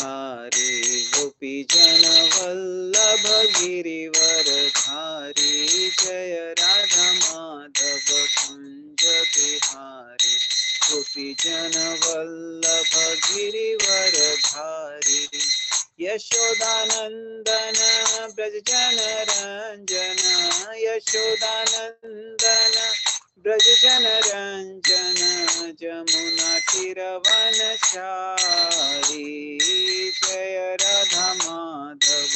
हमारे गोपी जन वल्लभ गिरिवर धारी जय राधा माधव कुंज बिहारी गोपी जन वल्लभ गिरिवर धारी यशोदानंदन ब्रज जन रंजन यशोदानंदन ब्रज जन रंजन जमुना किरवन चारी जय राधा माधव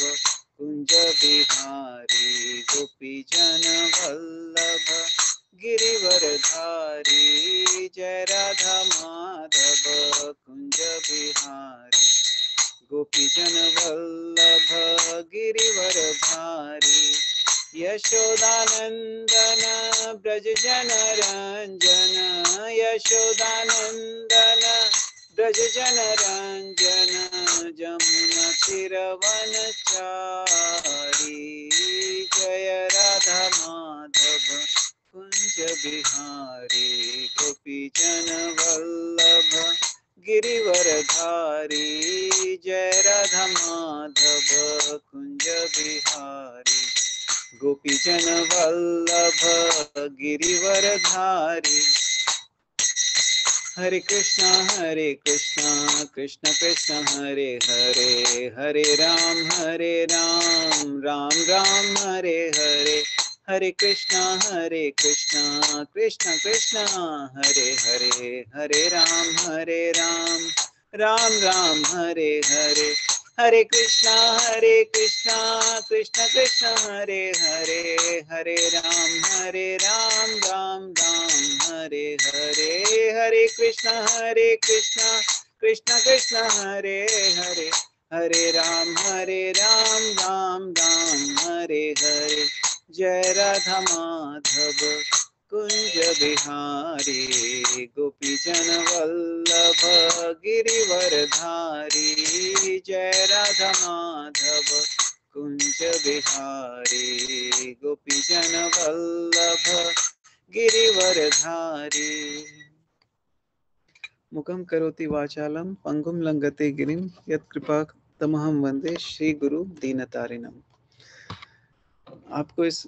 कुंज बिहारी गोपी जन वल्लभ गिरिवरधारी जय राधा माधव कुंज बिहारी गोपी जन वल्लभ गिरिवर धारी यशोदानंदन ब्रज यशोदानन्दन ब्रजजनरञ्जन यशोदानन्दन ब्रजजनरञ्जन जमुनतिरवनचारी जय राधा माधव कुञ्ज बिहारी गोपीजनवल्लभ गिरिवरधारी जय राधा माधव कुंज बिहारी जन वल्लभ धारी हरे कृष्णा हरे कृष्णा कृष्ण कृष्ण हरे हरे हरे राम हरे राम राम राम हरे हरे हरे कृष्णा हरे कृष्णा कृष्ण कृष्ण हरे हरे हरे राम हरे राम राम राम हरे हरे हरे कृष्णा हरे कृष्णा कृष्ण कृष्ण हरे हरे हरे राम हरे राम राम राम हरे हरे हरे कृष्णा हरे कृष्णा कृष्ण कृष्ण हरे हरे हरे राम हरे राम राम राम हरे हरे जय राधा माधव कुंज बिहारी गोपी जन वल्लभ गिरिवर धारी जय राधा माधव कुंज बिहारी गोपी जन वल्लभ गिरिवर धारी मुखम करोति वाचालम पंगुम लंगते गिरिम यत्कृपा तमहम वंदे श्री गुरु दीनतारिणम आपको इस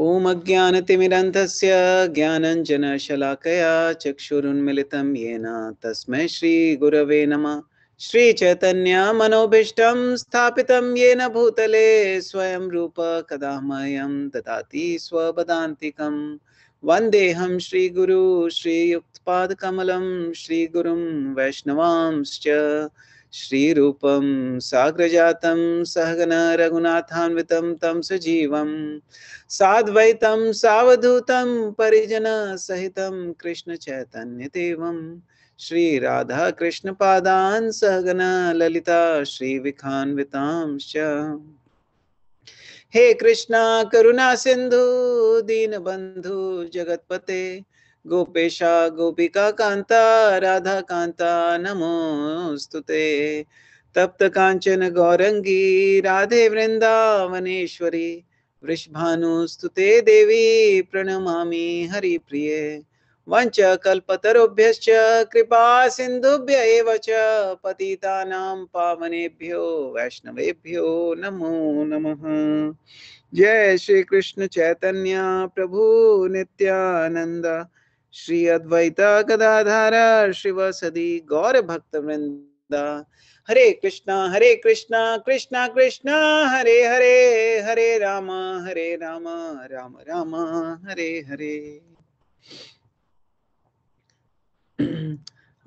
ओम ॐ अज्ञानतिमिरन्धस्य ज्ञानञ्जनशलाकया चक्षुरुन्मिलितं येन तस्मै श्रीगुरवे नमः श्रीचैतन्यमनोभीष्टं स्थापितं येन भूतले स्वयं रूप कदा मह्यं ददाति स्वपदान्तिकं वन्देऽहं श्रीगुरु श्रीयुक्तपादकमलं श्रीगुरुं वैष्णवांश्च श्रीरूपं साग्रजातं सहगन रघुनाथान्वितं तं सजीवं साद्वैतं सावधूतं परिजनसहितं कृष्णचैतन्यदेवं श्रीराधाकृष्णपादान् सहगन ललिता श्रीविखान्वितांश्च हे कृष्णा करुणा सिन्धु दीनबन्धु जगत्पते गोपेशा गोपिका कांता नमो स्तुते तप्त कांचन गौरंगी राधे वृंदावनेश्वरी वृषभानुस्तुते देवी प्रणमा हरि वञ्चकल्पतरुभ्यश्च कृपा सिन्धुभ्य कृपा सिंधुभ्य पति पावनेभ्यो वैष्णवेभ्यो नमो नमः जय श्री कृष्ण चैतन्य प्रभु नित्यानंद श्री अद्वैता गदाधार सदी गौर भक्त वृंदा हरे कृष्णा हरे कृष्णा कृष्णा कृष्णा हरे हरे हरे रामा हरे रामा राम रामा हरे हरे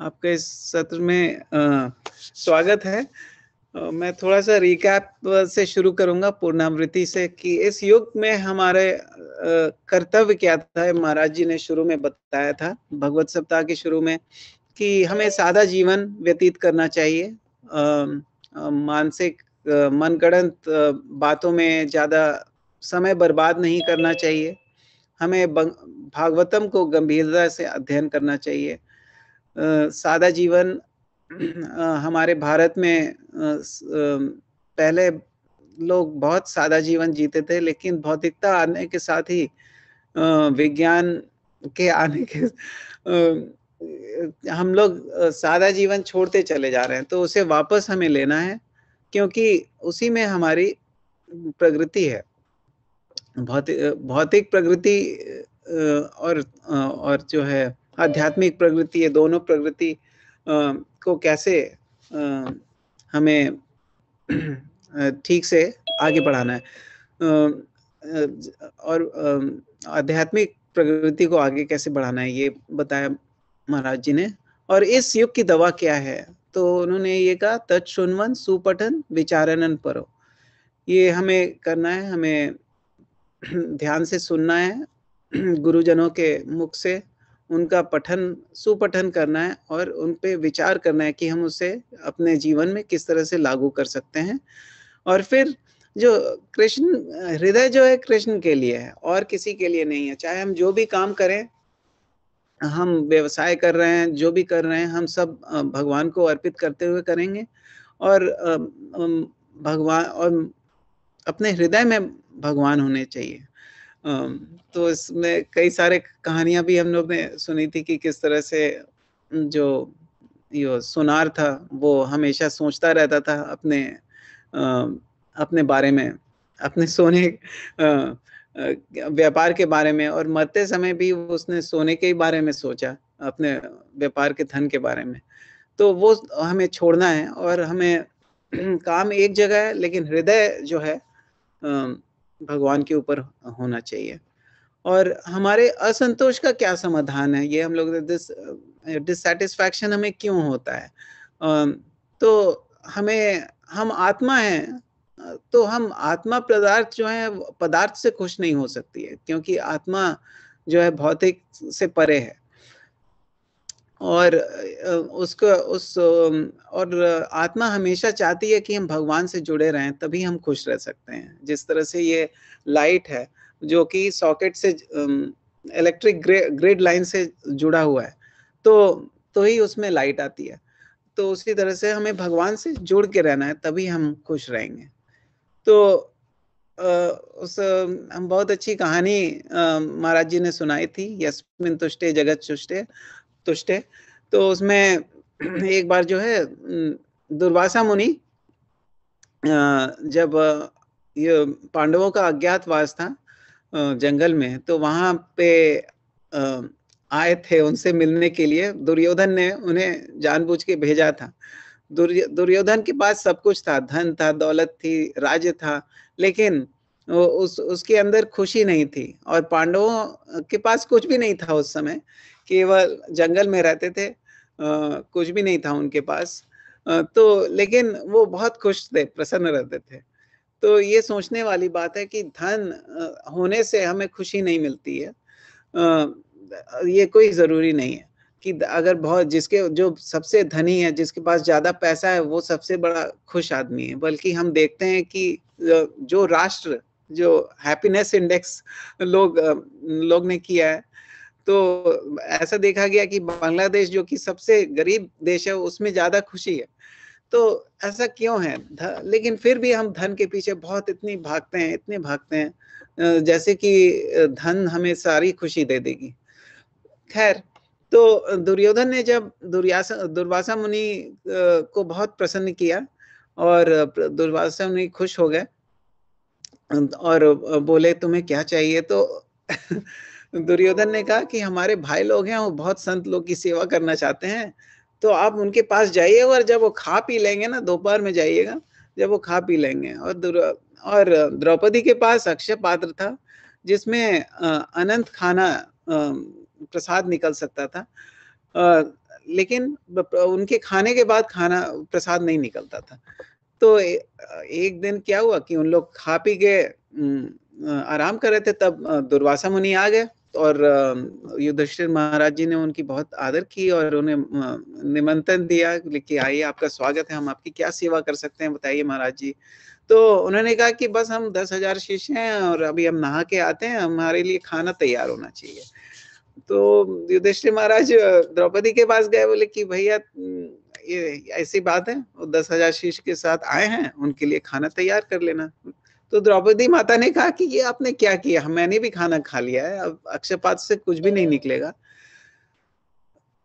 आपके इस सत्र में आ, स्वागत है मैं थोड़ा सा रिकैप से शुरू करूंगा पूर्णावृत्ति से कि इस युग में हमारे कर्तव्य क्या था महाराज जी ने शुरू में बताया था भगवत सप्ताह के शुरू में कि हमें सादा जीवन व्यतीत करना चाहिए मानसिक मनगढ़ंत बातों में ज़्यादा समय बर्बाद नहीं करना चाहिए हमें भागवतम को गंभीरता से अध्ययन करना चाहिए सादा जीवन हमारे भारत में पहले लोग बहुत सादा जीवन जीते थे लेकिन भौतिकता आने के साथ ही विज्ञान के आने के हम लोग सादा जीवन छोड़ते चले जा रहे हैं तो उसे वापस हमें लेना है क्योंकि उसी में हमारी प्रगति है भौतिक भौतिक प्रगति और और जो है आध्यात्मिक प्रगति ये दोनों प्रगति को कैसे हमें ठीक से आगे बढ़ाना है और आध्यात्मिक प्रगति को आगे कैसे बढ़ाना है ये बताया महाराज जी ने और इस युग की दवा क्या है तो उन्होंने ये कहा तत् सुनवन सुपठन विचारणन परो ये हमें करना है हमें ध्यान से सुनना है गुरुजनों के मुख से उनका पठन सुपठन करना है और उन पे विचार करना है कि हम उसे अपने जीवन में किस तरह से लागू कर सकते हैं और फिर जो कृष्ण हृदय जो है कृष्ण के लिए है और किसी के लिए नहीं है चाहे हम जो भी काम करें हम व्यवसाय कर रहे हैं जो भी कर रहे हैं हम सब भगवान को अर्पित करते हुए करेंगे और भगवान और अपने हृदय में भगवान होने चाहिए तो इसमें कई सारे कहानियां भी हम लोग ने सुनी थी कि किस तरह से जो यो सुनार था वो हमेशा सोचता रहता था अपने अपने बारे में अपने सोने व्यापार के बारे में और मरते समय भी उसने सोने के ही बारे में सोचा अपने व्यापार के धन के बारे में तो वो हमें छोड़ना है और हमें काम एक जगह है लेकिन हृदय जो है भगवान के ऊपर होना चाहिए और हमारे असंतोष का क्या समाधान है ये हम लोग डिससेटिस्फैक्शन हमें क्यों होता है तो हमें हम आत्मा हैं तो हम आत्मा पदार्थ जो है पदार्थ से खुश नहीं हो सकती है क्योंकि आत्मा जो है भौतिक से परे है और उसको उस और आत्मा हमेशा चाहती है कि हम भगवान से जुड़े रहें तभी हम खुश रह सकते हैं जिस तरह से ये लाइट है जो कि सॉकेट से इलेक्ट्रिक ग्रिड लाइन से जुड़ा हुआ है तो तो ही उसमें लाइट आती है तो उसी तरह से हमें भगवान से जुड़ के रहना है तभी हम खुश रहेंगे तो उस हम बहुत अच्छी कहानी महाराज जी ने सुनाई थी यशमिन तुष्टे जगत चुष्टे तुष्ट है तो उसमें एक बार जो है दुर्वासा मुनि जब ये पांडवों का अज्ञात वास था जंगल में तो वहां पे आए थे उनसे मिलने के लिए दुर्योधन ने उन्हें जानबूझ के भेजा था दुर्योधन के पास सब कुछ था धन था दौलत थी राज्य था लेकिन उस उसके अंदर खुशी नहीं थी और पांडवों के पास कुछ भी नहीं था उस समय केवल जंगल में रहते थे आ, कुछ भी नहीं था उनके पास आ, तो लेकिन वो बहुत खुश थे प्रसन्न रहते थे तो ये सोचने वाली बात है कि धन होने से हमें खुशी नहीं मिलती है ये कोई ज़रूरी नहीं है कि अगर बहुत जिसके जो सबसे धनी है जिसके पास ज़्यादा पैसा है वो सबसे बड़ा खुश आदमी है बल्कि हम देखते हैं कि जो राष्ट्र जो हैप्पीनेस इंडेक्स लोग लोग ने किया है तो ऐसा देखा गया कि बांग्लादेश जो कि सबसे गरीब देश है उसमें ज्यादा खुशी है तो ऐसा क्यों है लेकिन फिर भी हम धन के पीछे बहुत इतनी भागते हैं इतने भागते हैं जैसे कि धन हमें सारी खुशी दे देगी खैर तो दुर्योधन ने जब दुर्यासा दुर्वासा मुनि को बहुत प्रसन्न किया और दुर्वासा मुनि खुश हो गए और बोले तुम्हें क्या चाहिए तो दुर्योधन ने कहा कि हमारे भाई लोग हैं वो बहुत संत लोग की सेवा करना चाहते हैं तो आप उनके पास जाइए और जब वो खा पी लेंगे ना दोपहर में जाइएगा जब वो खा पी लेंगे और और द्रौपदी के पास अक्षय पात्र था जिसमें अनंत खाना प्रसाद निकल सकता था लेकिन उनके खाने के बाद खाना प्रसाद नहीं निकलता था तो एक दिन क्या हुआ कि उन लोग खा पी के आराम कर रहे थे तब दुर्वासा मुनि आ गए और युधिष्ठिर महाराज जी ने उनकी बहुत आदर की और उन्हें निमंत्रण दिया कि आइए आपका स्वागत है हम आपकी क्या सेवा कर सकते हैं बताइए महाराज जी तो उन्होंने कहा कि बस हम दस हजार शिष्य हैं और अभी हम नहा के आते हैं हमारे लिए खाना तैयार होना चाहिए तो युधिष्ठिर महाराज द्रौपदी के पास गए बोले कि भैया ये ऐसी बात है वो दस हजार शिष्य के साथ आए हैं उनके लिए खाना तैयार कर लेना तो द्रौपदी माता ने कहा कि ये आपने क्या किया मैंने भी खाना खा लिया है अब अक्षयपात से कुछ भी नहीं निकलेगा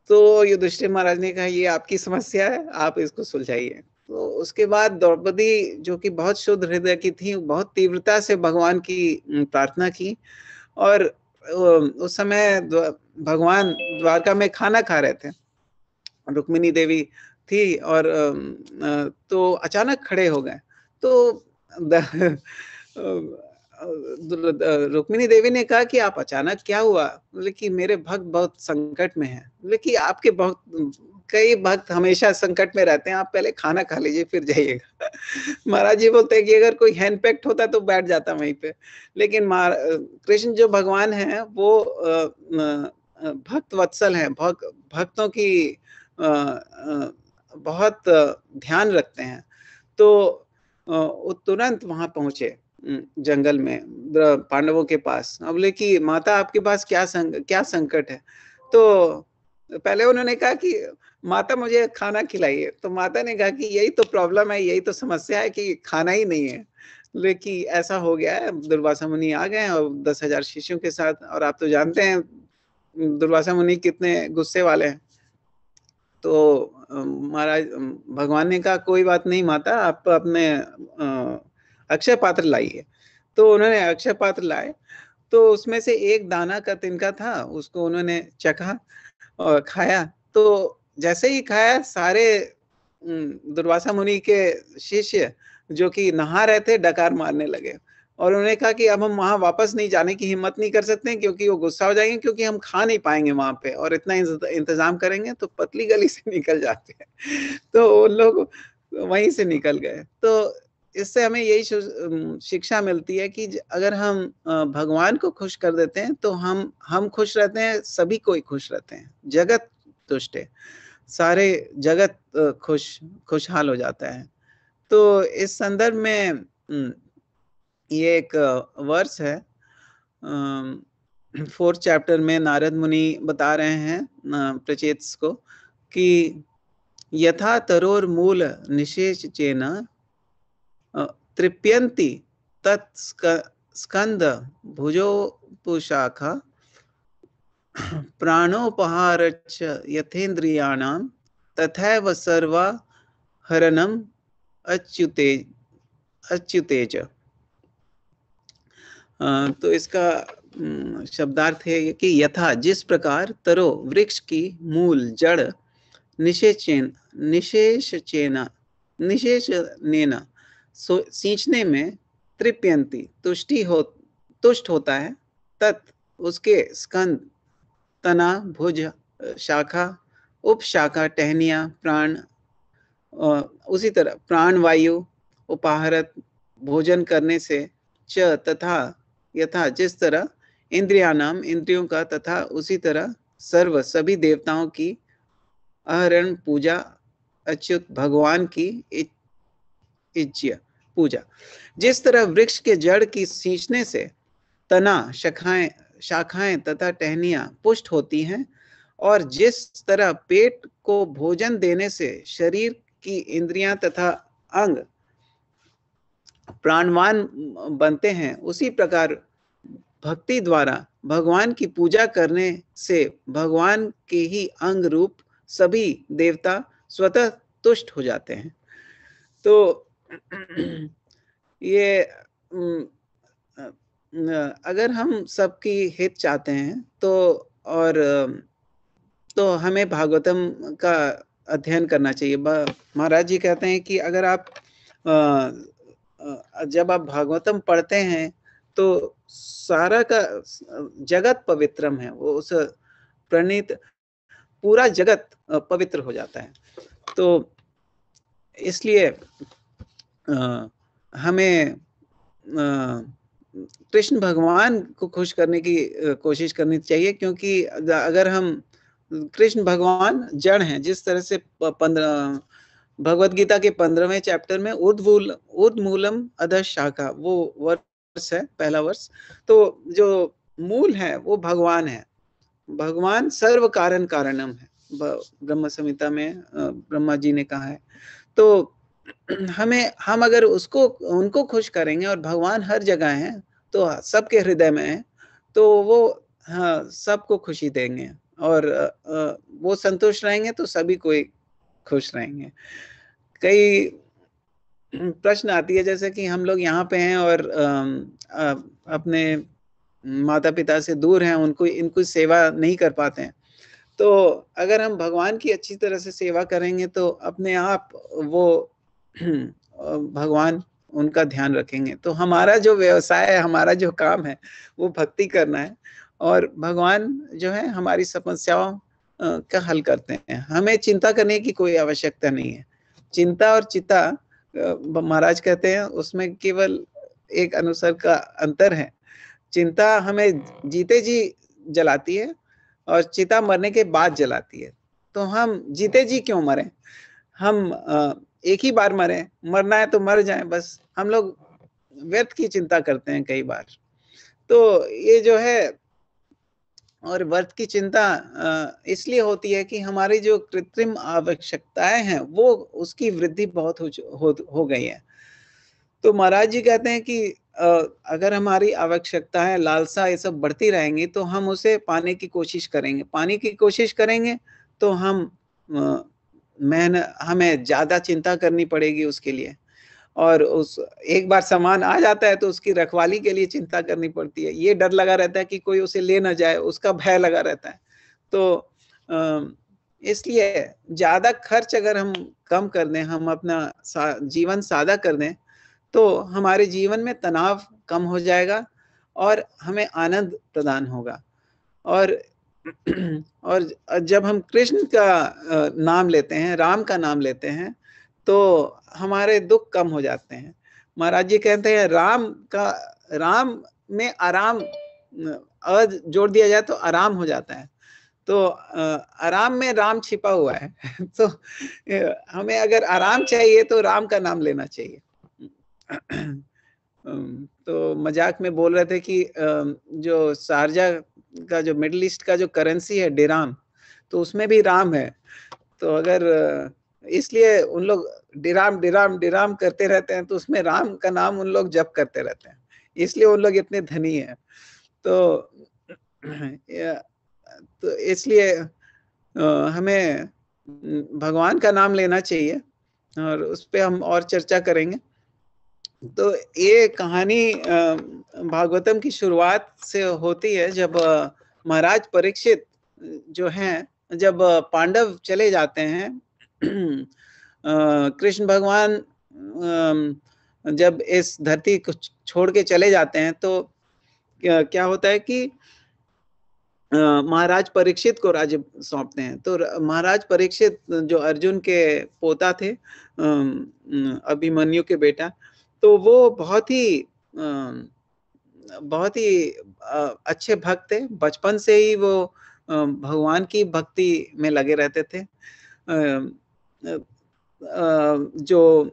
तो युधिष्ठिर महाराज ने कहा ये आपकी समस्या है आप इसको सुलझाइए तो उसके बाद द्रौपदी जो कि बहुत शुद्ध हृदय की थी बहुत तीव्रता से भगवान की प्रार्थना की और उस समय भगवान द्वारका में खाना खा रहे थे रुक्मिणी देवी थी और तो अचानक खड़े हो गए तो रुक्मिणी देवी ने कहा कि आप अचानक क्या हुआ बोले कि मेरे भक्त बहुत संकट में हैं बोले कि आपके बहुत कई भक्त हमेशा संकट में रहते हैं आप पहले खाना खा लीजिए फिर जाइएगा महाराज जी बोलते हैं कि अगर कोई हैंडपैक्ट होता तो बैठ जाता वहीं पे लेकिन कृष्ण जो भगवान है वो भक्त वत्सल है भक, भक्तों की बहुत ध्यान रखते हैं तो तुरंत वहां पहुंचे जंगल में पांडवों के पास अब लेकि माता आपके पास क्या संग, क्या संकट है तो पहले उन्होंने कहा कि माता मुझे खाना खिलाइए तो माता ने कहा कि यही तो प्रॉब्लम है यही तो समस्या है कि खाना ही नहीं है लेकिन ऐसा हो गया है दुर्वासा मुनि आ गए और दस हजार शिष्यों के साथ और आप तो जानते हैं दुर्वासा मुनि कितने गुस्से वाले हैं तो महाराज भगवान ने कहा कोई बात नहीं माता आप अपने अक्षय पात्र लाइए तो उन्होंने अक्षय पात्र लाए तो उसमें से एक दाना का तिनका था उसको उन्होंने चखा और खाया तो जैसे ही खाया सारे दुर्वासा मुनि के शिष्य जो कि नहा रहे थे डकार मारने लगे और उन्होंने कहा कि अब हम वहां वापस नहीं जाने की हिम्मत नहीं कर सकते क्योंकि वो गुस्सा हो जाएंगे क्योंकि हम खा नहीं पाएंगे वहां पे और इतना इंतजाम करेंगे तो पतली गली से निकल जाते हैं तो वो लोग वहीं से निकल गए तो इससे हमें यही शिक्षा मिलती है कि अगर हम भगवान को खुश कर देते हैं तो हम हम खुश रहते हैं सभी कोई खुश रहते हैं जगत तुष्ट है सारे जगत खुश खुशहाल हो जाता है तो इस संदर्भ में ये एक वर्स है फोर्थ चैप्टर में नारद मुनि बता रहे हैं प्रचेत को कि यथा तरोर मूल निशेष चेन तृप्यंती तत्स्कंद भुजोपुशाख प्राणोपहार यथेन्द्रियाणाम तथैव सर्वा हरणम अच्युते अच्युतेज तो इसका शब्दार्थ है कि यथा जिस प्रकार तरो वृक्ष की मूल जड़ निशेचेन निशेष चेना निशेष नेना सींचने में त्रिप्यंती तुष्टि हो तुष्ट होता है तत् उसके स्कंद तना भुज शाखा उपशाखा टहनिया प्राण उसी तरह प्राण वायु उपाहरत भोजन करने से च तथा यथा जिस तरह नाम इंद्रियों का तथा उसी तरह सर्व सभी देवताओं की अहरण पूजा अच्युत भगवान की इच्छा पूजा जिस तरह वृक्ष के जड़ की सींचने से तना शाखाएं शाखाएं तथा टहनिया पुष्ट होती हैं और जिस तरह पेट को भोजन देने से शरीर की इंद्रियां तथा अंग प्राणवान बनते हैं उसी प्रकार भक्ति द्वारा भगवान की पूजा करने से भगवान के ही अंग रूप सभी देवता स्वतः तुष्ट हो जाते हैं तो ये अगर हम सबकी हित चाहते हैं तो और तो हमें भागवतम का अध्ययन करना चाहिए महाराज जी कहते हैं कि अगर आप जब आप भागवतम पढ़ते हैं तो सारा का जगत पवित्रम है वो उस प्रणीत पूरा जगत पवित्र हो जाता है तो इसलिए हमें कृष्ण भगवान को खुश करने की कोशिश करनी चाहिए क्योंकि अगर हम कृष्ण भगवान जड़ हैं जिस तरह से पंद्रह भगवत गीता के पंद्रहवें चैप्टर में उर्दूल उर्दमूलम अध शाखा वो वर्ष है पहला वर्ष तो जो मूल है वो भगवान है भगवान सर्व कारण कारणम है ब्रह्म संहिता में ब्रह्मा जी ने कहा है तो हमें हम अगर उसको उनको खुश करेंगे और भगवान हर जगह है तो सबके हृदय में है तो वो हाँ सबको खुशी देंगे और वो संतुष्ट रहेंगे तो सभी कोई खुश रहेंगे कई हम्म, प्रश्न आती है जैसे कि हम लोग यहाँ पे हैं और अपने माता पिता से दूर हैं उनको इनको सेवा नहीं कर पाते हैं तो अगर हम भगवान की अच्छी तरह से सेवा करेंगे तो अपने आप वो हम्म, भगवान उनका ध्यान रखेंगे तो हमारा जो व्यवसाय है हमारा जो काम है वो भक्ति करना है और भगवान जो है हमारी समस्याओं का हल करते हैं हमें चिंता करने की कोई आवश्यकता नहीं है चिंता और चिता महाराज कहते हैं उसमें केवल एक अनुसर का अंतर है चिंता हमें जीते जी जलाती है और चिता मरने के बाद जलाती है तो हम जीते जी क्यों मरे हम एक ही बार मरे मरना है तो मर जाए बस हम लोग व्यर्थ की चिंता करते हैं कई बार तो ये जो है और वर्थ की चिंता इसलिए होती है कि हमारी जो कृत्रिम आवश्यकताएं हैं वो उसकी वृद्धि बहुत हो, हो, हो गई है तो महाराज जी कहते हैं कि अगर हमारी आवश्यकताएं लालसा ये सब बढ़ती रहेंगी तो हम उसे पाने की कोशिश करेंगे पाने की कोशिश करेंगे तो हम मेहनत हमें ज़्यादा चिंता करनी पड़ेगी उसके लिए और उस एक बार सामान आ जाता है तो उसकी रखवाली के लिए चिंता करनी पड़ती है ये डर लगा रहता है कि कोई उसे ले ना जाए उसका भय लगा रहता है तो इसलिए ज़्यादा खर्च अगर हम कम कर दें हम अपना सा, जीवन सादा कर दें तो हमारे जीवन में तनाव कम हो जाएगा और हमें आनंद प्रदान होगा और और जब हम कृष्ण का नाम लेते हैं राम का नाम लेते हैं तो हमारे दुख कम हो जाते हैं महाराज जी कहते हैं राम का राम में आराम जोड़ दिया जाए तो आराम हो जाता है तो आराम में राम छिपा हुआ है तो हमें अगर आराम चाहिए तो राम का नाम लेना चाहिए तो मजाक में बोल रहे थे कि जो शारजा का जो मिडल ईस्ट का जो करेंसी है डेराम तो उसमें भी राम है तो अगर इसलिए उन लोग डिराम डिराम डिराम करते रहते हैं तो उसमें राम का नाम उन लोग जप करते रहते हैं इसलिए उन लोग इतने धनी हैं तो तो इसलिए हमें भगवान का नाम लेना चाहिए और उस पर हम और चर्चा करेंगे तो ये कहानी भागवतम की शुरुआत से होती है जब महाराज परीक्षित जो हैं जब पांडव चले जाते हैं कृष्ण भगवान जब इस धरती को छोड़ के चले जाते हैं तो क्या होता है कि महाराज परीक्षित को राज्य सौंपते हैं तो महाराज परीक्षित जो अर्जुन के पोता थे अभिमन्यु के बेटा तो वो बहुत ही बहुत ही अच्छे भक्त थे बचपन से ही वो भगवान की भक्ति में लगे रहते थे जो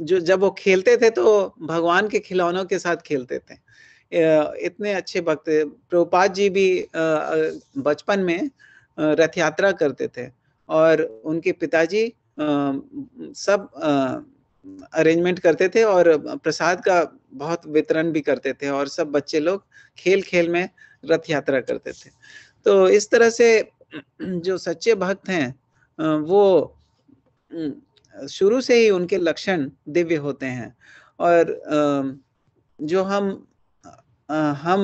जो जब वो खेलते थे तो भगवान के खिलौनों के साथ खेलते थे इतने अच्छे भक्त प्रभुपाद जी भी बचपन में रथ यात्रा करते थे और उनके पिताजी सब अरेंजमेंट करते थे और प्रसाद का बहुत वितरण भी करते थे और सब बच्चे लोग खेल खेल में रथ यात्रा करते थे तो इस तरह से जो सच्चे भक्त हैं वो शुरू से ही उनके लक्षण दिव्य होते हैं और जो हम हम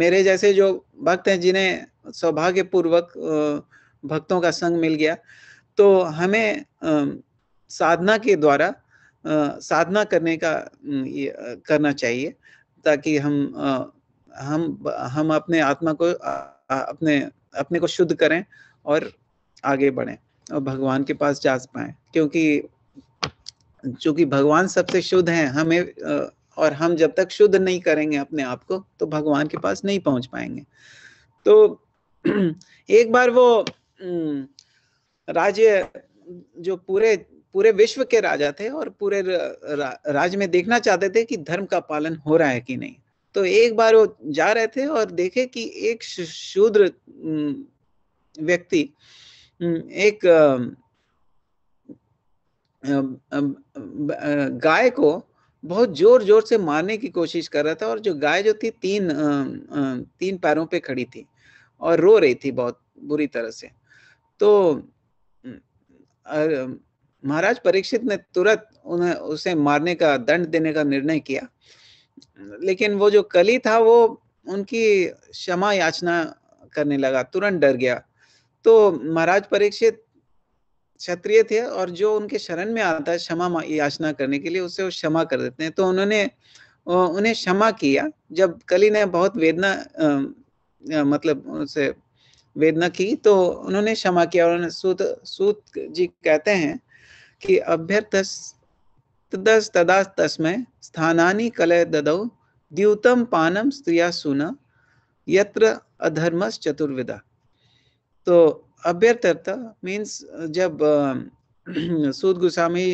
मेरे जैसे जो भक्त हैं जिन्हें सौभाग्यपूर्वक भक्तों का संग मिल गया तो हमें साधना के द्वारा साधना करने का करना चाहिए ताकि हम हम हम अपने आत्मा को अपने अपने को शुद्ध करें और आगे बढ़ें और भगवान के पास जा पाए क्योंकि चूंकि भगवान सबसे शुद्ध हैं हमें और हम जब तक शुद्ध नहीं करेंगे अपने आप को तो भगवान के पास नहीं पहुंच पाएंगे तो एक बार वो राज्य जो पूरे पूरे विश्व के राजा थे और पूरे रा, राज में देखना चाहते थे कि धर्म का पालन हो रहा है कि नहीं तो एक बार वो जा रहे थे और देखे कि एक शूद्र व्यक्ति हम्म, एक गाय को बहुत जोर जोर से मारने की कोशिश कर रहा था और जो गाय जो थी तीन तीन पैरों पे खड़ी थी और रो रही थी बहुत बुरी तरह से तो महाराज परीक्षित ने तुरंत उन्हें उसे मारने का दंड देने का निर्णय किया लेकिन वो जो कली था वो उनकी क्षमा याचना करने लगा तुरंत डर गया तो महाराज परीक्षित क्षत्रिय थे और जो उनके शरण में आता है क्षमा याचना करने के लिए उसे वो क्षमा कर देते हैं तो उन्होंने उन्हें क्षमा किया जब कली ने बहुत वेदना आ, मतलब उसे वेदना की तो उन्होंने क्षमा किया उन्होंने सूत सूत जी कहते हैं कि अभ्यर्थस तदा तस्मय स्थानी कले ददौ द्यूतम पानम स्त्रिया सुना यत्र अधर्मस चतुर्विदा तो अभ्यर्थ मीन्स जब सूद गोस्वामी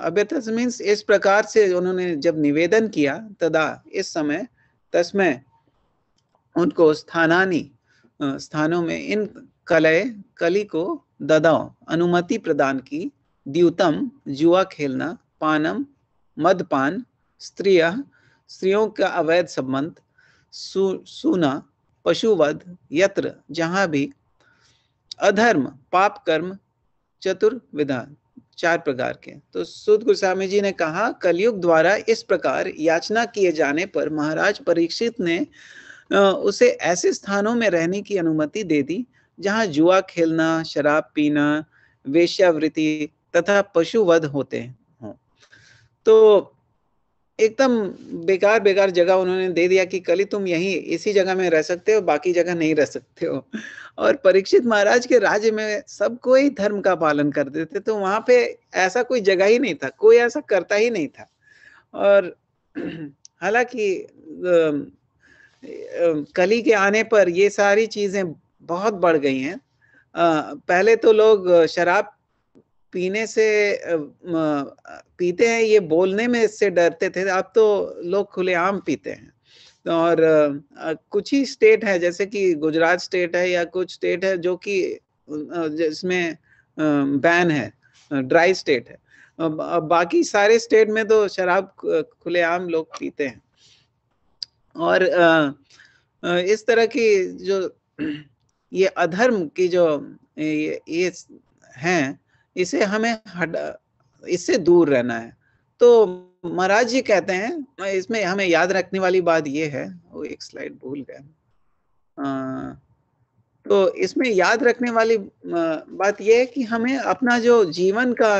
अभ्यर्थ मीन्स इस प्रकार से उन्होंने जब निवेदन किया तदा इस समय तस्मय उनको स्थानानी स्थानों में इन कलय कली को ददाओ अनुमति प्रदान की द्यूतम जुआ खेलना पानम मदपान स्त्रिय स्त्रियों का अवैध संबंध सु, सुना पशुवध यत्र जहाँ भी अधर्म पाप कर्म चतुर विधान चार प्रकार के तो सुद गोस्वामी जी ने कहा कलयुग द्वारा इस प्रकार याचना किए जाने पर महाराज परीक्षित ने उसे ऐसे स्थानों में रहने की अनुमति दे दी जहां जुआ खेलना शराब पीना वेश्यावृत्ति तथा पशुवध होते हों तो एकदम बेकार बेकार जगह उन्होंने दे दिया कि कली तुम यही इसी जगह में रह सकते हो बाकी जगह नहीं रह सकते हो और परीक्षित महाराज के राज्य में सब कोई धर्म का पालन करते थे तो वहां पे ऐसा कोई जगह ही नहीं था कोई ऐसा करता ही नहीं था और हालांकि कली के आने पर ये सारी चीजें बहुत बढ़ गई हैं पहले तो लोग शराब पीने से पीते हैं ये बोलने में इससे डरते थे अब तो लोग खुलेआम पीते हैं तो और कुछ ही स्टेट है जैसे कि गुजरात स्टेट है या कुछ स्टेट है जो कि जिसमें बैन है ड्राई स्टेट है बाकी सारे स्टेट में तो शराब खुलेआम लोग पीते हैं और इस तरह की जो ये अधर्म की जो ये, ये हैं इसे हमें हट इससे दूर रहना है तो महाराज जी कहते हैं इसमें हमें याद रखने वाली बात यह है वो एक स्लाइड भूल गए तो इसमें याद रखने वाली बात यह है कि हमें अपना जो जीवन का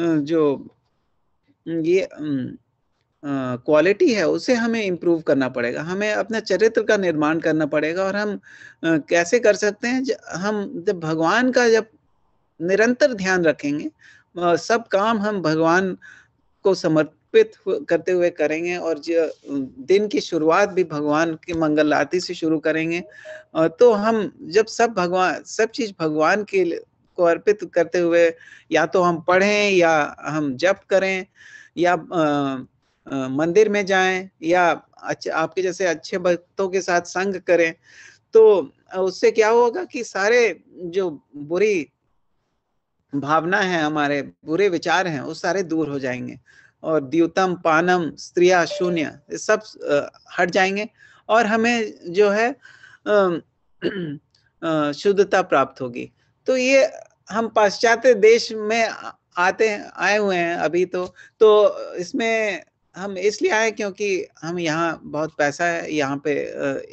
जो ये क्वालिटी है उसे हमें इम्प्रूव करना पड़ेगा हमें अपने चरित्र का निर्माण करना पड़ेगा और हम कैसे कर सकते हैं हम जब भगवान का जब निरंतर ध्यान रखेंगे सब काम हम भगवान को समर्पित करते हुए करेंगे और दिन की शुरुआत भी भगवान की मंगल आरती से शुरू करेंगे तो हम जब सब भगवान सब चीज भगवान के को अर्पित करते हुए या तो हम पढ़ें या हम जप करें या आ, आ, मंदिर में जाएं या अच्छे आपके जैसे अच्छे भक्तों के साथ संग करें तो उससे क्या होगा कि सारे जो बुरी भावना है हमारे बुरे विचार हैं वो सारे दूर हो जाएंगे और द्यूतम पानम स्त्रिया शून्य ये सब हट जाएंगे और हमें जो है शुद्धता प्राप्त होगी तो ये हम पाश्चात्य देश में आते आए हुए हैं अभी तो तो इसमें हम इसलिए आए क्योंकि हम यहाँ बहुत पैसा है यहाँ पे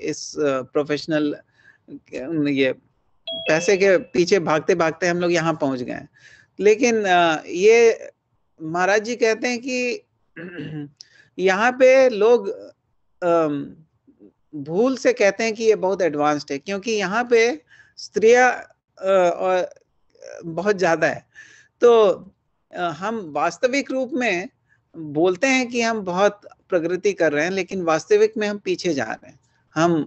इस प्रोफेशनल ये पैसे के पीछे भागते भागते हम लोग यहाँ पहुंच गए लेकिन ये महाराज जी कहते हैं कि यहाँ पे लोग भूल से कहते हैं कि ये बहुत एडवांस्ड है क्योंकि यहाँ पे स्त्रियां और बहुत ज्यादा है तो हम वास्तविक रूप में बोलते हैं कि हम बहुत प्रगति कर रहे हैं लेकिन वास्तविक में हम पीछे जा रहे हैं हम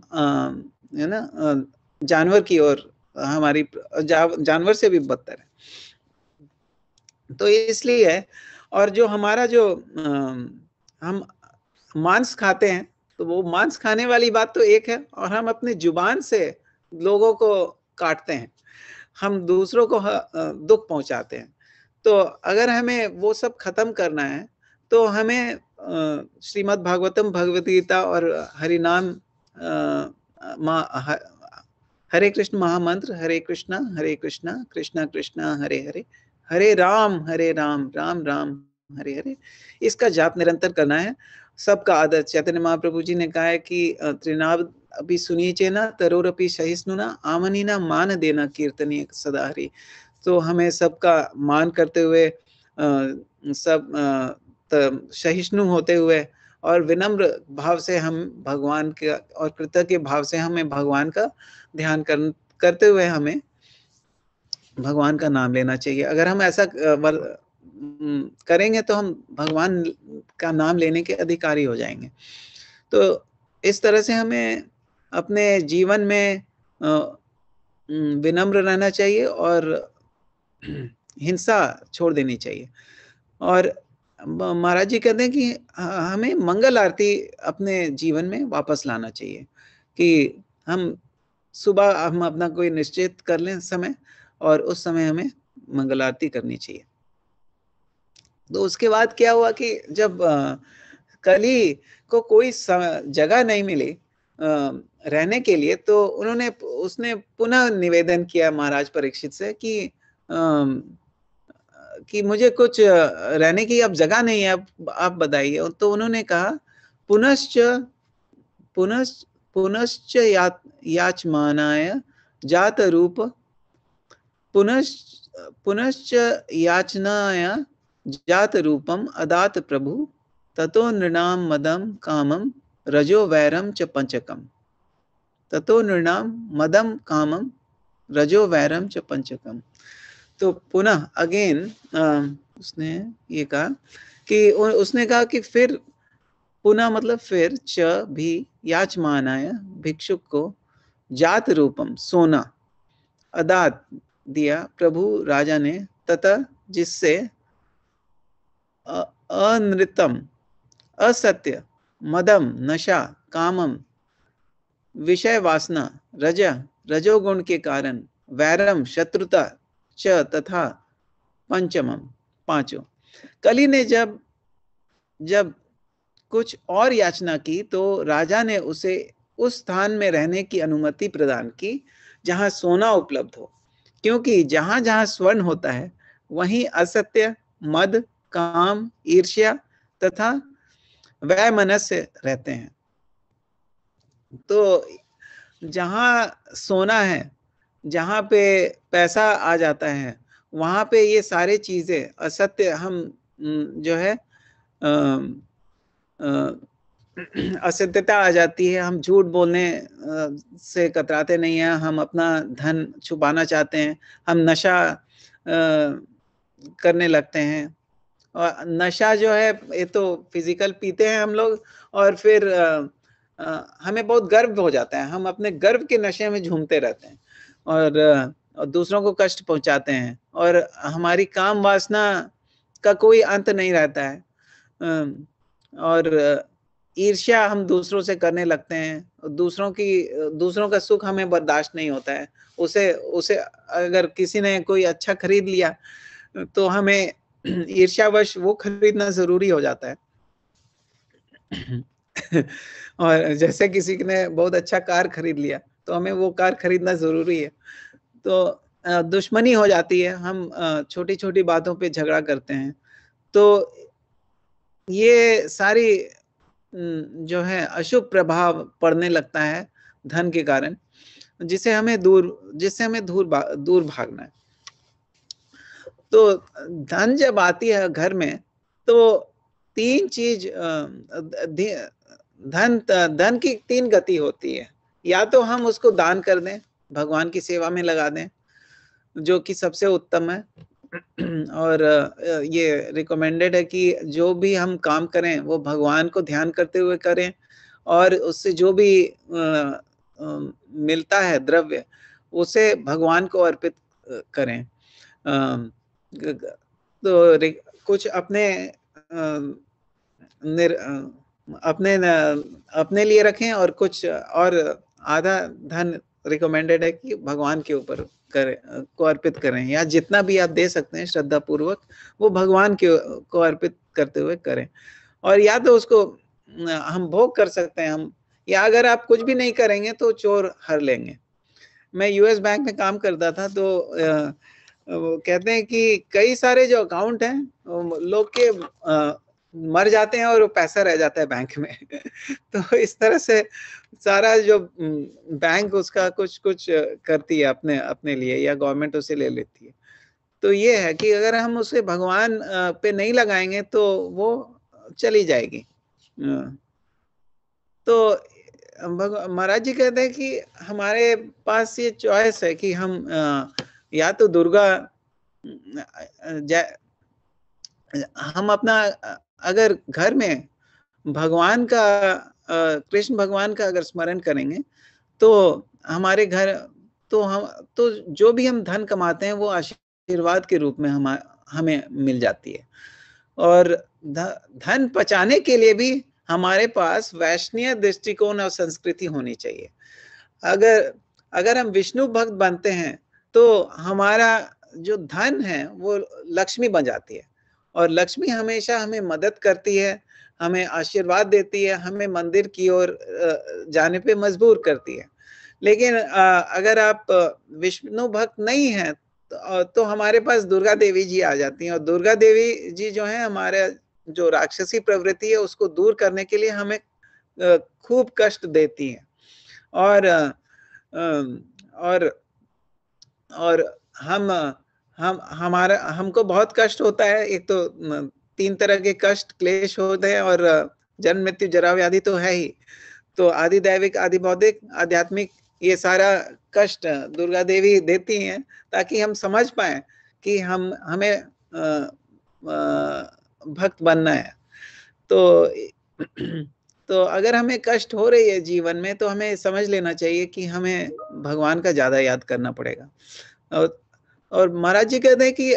है ना जानवर की ओर हमारी जा, जानवर से भी बदतर है तो इसलिए और जो हमारा जो हम मांस खाते हैं तो वो मांस खाने वाली बात तो एक है और हम अपने जुबान से लोगों को काटते हैं हम दूसरों को दुख पहुंचाते हैं तो अगर हमें वो सब खत्म करना है तो हमें श्रीमद् भागवतम भगवत गीता और हरिनाम हरे कृष्ण महामंत्र हरे कृष्णा हरे कृष्णा कृष्णा कृष्णा हरे हरे हरे राम हरे राम राम राम हरे हरे इसका जाप निरंतर करना है सबका आदर चैतन्य महाप्रभु जी ने कहा है कि त्रिनाव अभी सुनिए चेना तरोर अपनी सहिष्णुना आमनी ना मान देना कीर्तनीय सदा हरी तो हमें सबका मान करते हुए सब सहिष्णु होते हुए और विनम्र भाव से हम भगवान के और कृतज्ञ भाव से हमें भगवान का ध्यान कर, करते हुए हमें भगवान का नाम लेना चाहिए अगर हम ऐसा करेंगे तो हम भगवान का नाम लेने के अधिकारी हो जाएंगे तो इस तरह से हमें अपने जीवन में विनम्र रहना चाहिए और हिंसा छोड़ देनी चाहिए और महाराज जी कहते हैं कि हमें मंगल आरती अपने जीवन में वापस लाना चाहिए कि हम सुबह हम अपना कोई निश्चित कर लें समय और उस समय हमें मंगल आरती करनी चाहिए तो उसके बाद क्या हुआ कि जब कली को कोई जगह नहीं मिली रहने के लिए तो उन्होंने उसने पुनः निवेदन किया महाराज परीक्षित से कि कि मुझे कुछ रहने की अब जगह नहीं है आप बताइए तो उन्होंने कहा पुनश्च पुनश्च पुनश्च याचमानाय जात रूप पुनश्च पुनश्च याचनाय जात रूपम अदात प्रभु ततो नृणाम मदम कामम रजो वैरम च पंचकम ततो नृणाम मदम कामम रजो वैरम च पंचकम तो पुनः अगेन um, उसने ये कहा कि उसने कहा कि फिर पुनः मतलब फिर च भी याचमानाय भिक्षुक को जात रूपम सोना अदात दिया प्रभु राजा ने तथा जिससे अनृतम असत्य मदम नशा कामम विषय वासना रज रजोगुण के कारण वैरम शत्रुता च तथा पंचमम पांचों कली ने जब जब कुछ और याचना की तो राजा ने उसे उस स्थान में रहने की अनुमति प्रदान की जहां सोना उपलब्ध हो क्योंकि जहां जहां स्वर्ण होता है वहीं असत्य मद काम ईर्ष्या तथा मनस्य रहते हैं तो जहां सोना है जहाँ पे पैसा आ जाता है वहाँ पे ये सारे चीज़ें असत्य हम जो है असत्यता आ जाती है हम झूठ बोलने से कतराते नहीं हैं हम अपना धन छुपाना चाहते हैं हम नशा करने लगते हैं और नशा जो है ये तो फिजिकल पीते हैं हम लोग और फिर हमें बहुत गर्व हो जाता है हम अपने गर्व के नशे में झूमते रहते हैं और, दूसरों को कष्ट पहुंचाते हैं और हमारी काम वासना का कोई अंत नहीं रहता है और ईर्ष्या हम दूसरों से करने लगते हैं दूसरों की दूसरों का सुख हमें बर्दाश्त नहीं होता है उसे उसे अगर किसी ने कोई अच्छा खरीद लिया तो हमें ईर्ष्यावश वो खरीदना जरूरी हो जाता है और जैसे किसी ने बहुत अच्छा कार खरीद लिया तो हमें वो कार खरीदना ज़रूरी है तो दुश्मनी हो जाती है हम छोटी छोटी बातों पे झगड़ा करते हैं तो ये सारी जो है अशुभ प्रभाव पड़ने लगता है धन के कारण जिसे हमें दूर जिससे हमें दूर भा, दूर भागना है तो धन जब आती है घर में तो तीन चीज धन धन की तीन गति होती है या तो हम उसको दान कर दें भगवान की सेवा में लगा दें जो कि सबसे उत्तम है और ये रिकमेंडेड है कि जो भी हम काम करें वो भगवान को ध्यान करते हुए करें और उससे जो भी मिलता है द्रव्य उसे भगवान को अर्पित करें तो कुछ अपने निर, अपने अपने लिए रखें और कुछ और आधा धन रिकमेंडेड है कि भगवान के ऊपर करें को अर्पित करें या जितना भी आप दे सकते हैं श्रद्धा पूर्वक वो भगवान के को अर्पित करते हुए करें और या तो उसको हम भोग कर सकते हैं हम या अगर आप कुछ भी नहीं करेंगे तो चोर हर लेंगे मैं यूएस बैंक में काम करता था तो वो कहते हैं कि कई सारे जो अकाउंट हैं लोग के मर जाते हैं और पैसा रह जाता है बैंक में तो इस तरह से सारा जो बैंक उसका कुछ कुछ करती है अपने अपने लिए या गवर्नमेंट उसे ले लेती है तो ये है कि अगर हम उसे भगवान पे नहीं लगाएंगे तो वो चली जाएगी तो महाराज जी कहते हैं कि हमारे पास ये चॉइस है कि हम या तो दुर्गा हम अपना अगर घर में भगवान का कृष्ण भगवान का अगर स्मरण करेंगे तो हमारे घर तो हम तो जो भी हम धन कमाते हैं वो आशीर्वाद के रूप में हम हमें मिल जाती है और धन पचाने के लिए भी हमारे पास वैष्णीय दृष्टिकोण और संस्कृति होनी चाहिए अगर अगर हम विष्णु भक्त बनते हैं तो हमारा जो धन है वो लक्ष्मी बन जाती है और लक्ष्मी हमेशा हमें मदद करती है हमें आशीर्वाद देती है हमें मंदिर की ओर जाने पे मजबूर करती है लेकिन अगर आप विष्णु भक्त नहीं हैं तो, तो हमारे पास दुर्गा देवी जी आ जाती हैं और दुर्गा देवी जी जो है हमारे जो राक्षसी प्रवृत्ति है उसको दूर करने के लिए हमें खूब कष्ट देती हैं और और और हम हम हमारा हमको बहुत कष्ट होता है एक तो तीन तरह के कष्ट क्लेश होते हैं और जन्म मृत्यु जरा व्याधि तो है ही तो आदि दैविक आदि बौद्धिक आध्यात्मिक ये सारा कष्ट दुर्गा देवी देती हैं ताकि हम समझ पाए कि हम हमें आ, आ, भक्त बनना है तो तो अगर हमें कष्ट हो रही है जीवन में तो हमें समझ लेना चाहिए कि हमें भगवान का ज्यादा याद करना पड़ेगा और और महाराज जी कहते हैं कि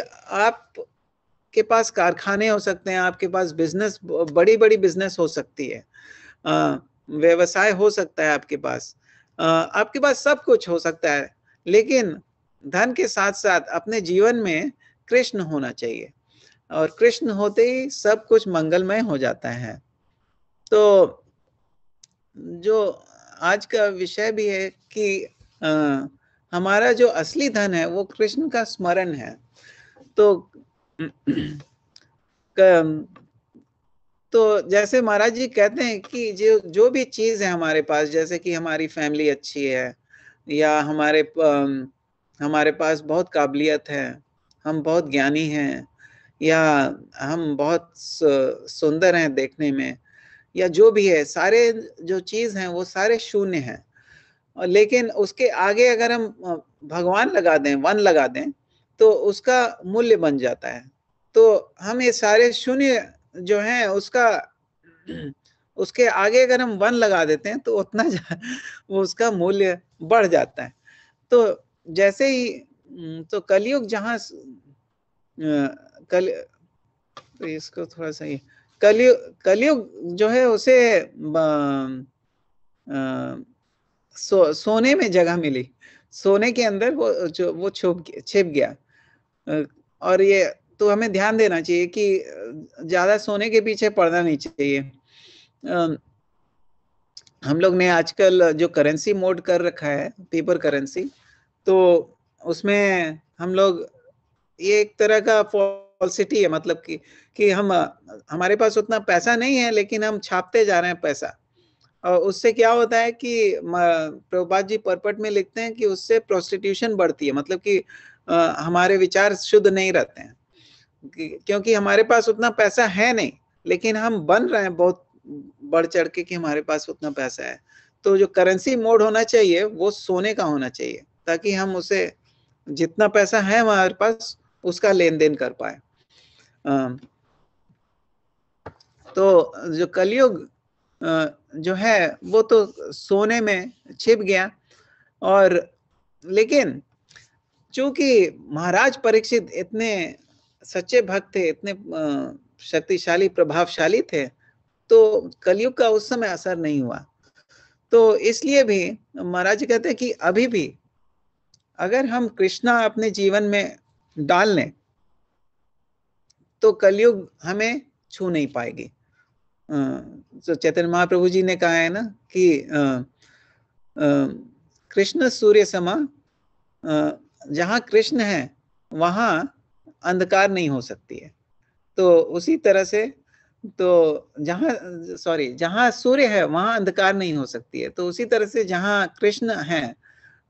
आप आपके पास कारखाने हो सकते हैं आपके पास बिजनेस बड़ी बड़ी बिजनेस हो सकती है व्यवसाय हो सकता है आपके पास आपके पास सब कुछ हो सकता है लेकिन धन के साथ साथ अपने जीवन में कृष्ण होना चाहिए और कृष्ण होते ही सब कुछ मंगलमय हो जाता है तो जो आज का विषय भी है कि आ, हमारा जो असली धन है वो कृष्ण का स्मरण है तो तो जैसे महाराज जी कहते हैं कि जो जो भी चीज है हमारे पास जैसे कि हमारी फैमिली अच्छी है या हमारे हमारे पास बहुत काबिलियत है हम बहुत ज्ञानी हैं या हम बहुत सुंदर हैं देखने में या जो भी है सारे जो चीज़ हैं वो सारे शून्य हैं लेकिन उसके आगे अगर हम भगवान लगा दें वन लगा दें तो उसका मूल्य बन जाता है तो हम ये सारे शून्य जो है उसका उसके आगे अगर हम वन लगा देते हैं तो उतना वो उसका मूल्य बढ़ जाता है तो जैसे ही हम्म, तो कलयुग जहां कल तो इसको थोड़ा सा कलयुग कलयुग जो है उसे आ, सो, सोने में जगह मिली सोने के अंदर वो जो वो छुप छिप गया और ये तो हमें ध्यान देना चाहिए कि ज्यादा सोने के पीछे पड़ना नहीं चाहिए हम लोग ने आजकल जो करेंसी मोड कर रखा है पेपर करेंसी तो उसमें हम लोग ये एक तरह का फॉल्सिटी है मतलब कि कि हम हमारे पास उतना पैसा नहीं है लेकिन हम छापते जा रहे हैं पैसा और उससे क्या होता है कि प्रभुपात जी परपट में लिखते हैं कि उससे प्रोस्टिट्यूशन बढ़ती है मतलब कि हमारे विचार शुद्ध नहीं रहते हैं क्योंकि हमारे पास उतना पैसा है नहीं लेकिन हम बन रहे हैं बहुत बढ़ चढ़ के कि हमारे पास उतना पैसा है तो जो करेंसी मोड होना चाहिए वो सोने का होना चाहिए ताकि हम उसे जितना पैसा है हमारे पास उसका लेन देन कर पाए तो जो कलयुग जो है वो तो सोने में छिप गया और लेकिन चूंकि महाराज परीक्षित इतने सच्चे भक्त थे इतने शक्तिशाली प्रभावशाली थे तो कलयुग का उस समय असर नहीं हुआ तो इसलिए भी महाराज कहते हैं कि अभी भी अगर हम कृष्णा अपने जीवन में डाल लें तो कलयुग हमें छू नहीं पाएगी तो चैतन्य महाप्रभु जी ने कहा है ना कि कृष्ण सूर्य समा जहां कृष्ण है वहां अंधकार नहीं हो सकती है तो उसी तरह से तो जहाँ सॉरी जहां सूर्य है वहां अंधकार नहीं हो सकती है तो उसी तरह से जहाँ कृष्ण है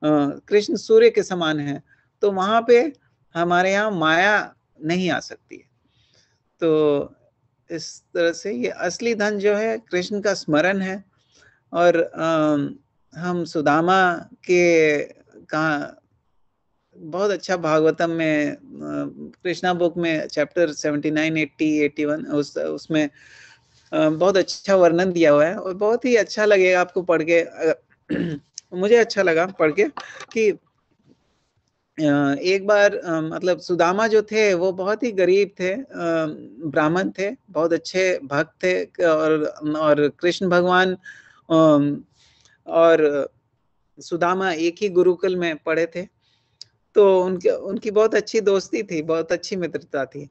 कृष्ण सूर्य के समान है तो वहां पे हमारे यहाँ माया नहीं आ सकती है तो इस तरह से ये असली धन जो है कृष्ण का स्मरण है और आ, हम सुदामा के कहा बहुत अच्छा भागवतम में कृष्णा बुक में चैप्टर 79 80 81 उस उसमें बहुत अच्छा वर्णन दिया हुआ है और बहुत ही अच्छा लगेगा आपको पढ़ के मुझे अच्छा लगा पढ़ के कि एक बार मतलब सुदामा जो थे वो बहुत ही गरीब थे ब्राह्मण थे बहुत अच्छे भक्त थे और और कृष्ण भगवान और सुदामा एक ही गुरुकुल में पढ़े थे तो उनके उनकी बहुत अच्छी दोस्ती थी बहुत अच्छी मित्रता थी